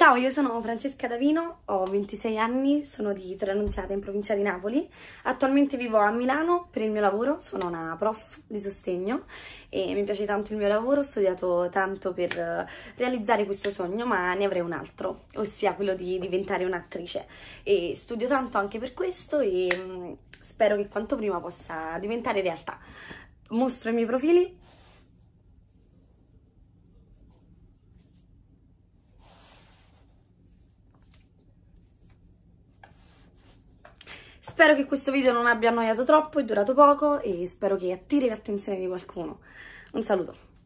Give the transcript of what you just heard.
Ciao, io sono Francesca Davino, ho 26 anni, sono di Torre Annunziata in provincia di Napoli. Attualmente vivo a Milano per il mio lavoro, sono una prof di sostegno e mi piace tanto il mio lavoro, ho studiato tanto per eh, realizzare questo sogno, ma ne avrei un altro, ossia quello di diventare un'attrice. E studio tanto anche per questo e mm, spero che quanto prima possa diventare realtà. Mostro i miei profili, Spero che questo video non abbia annoiato troppo, è durato poco e spero che attiri l'attenzione di qualcuno. Un saluto!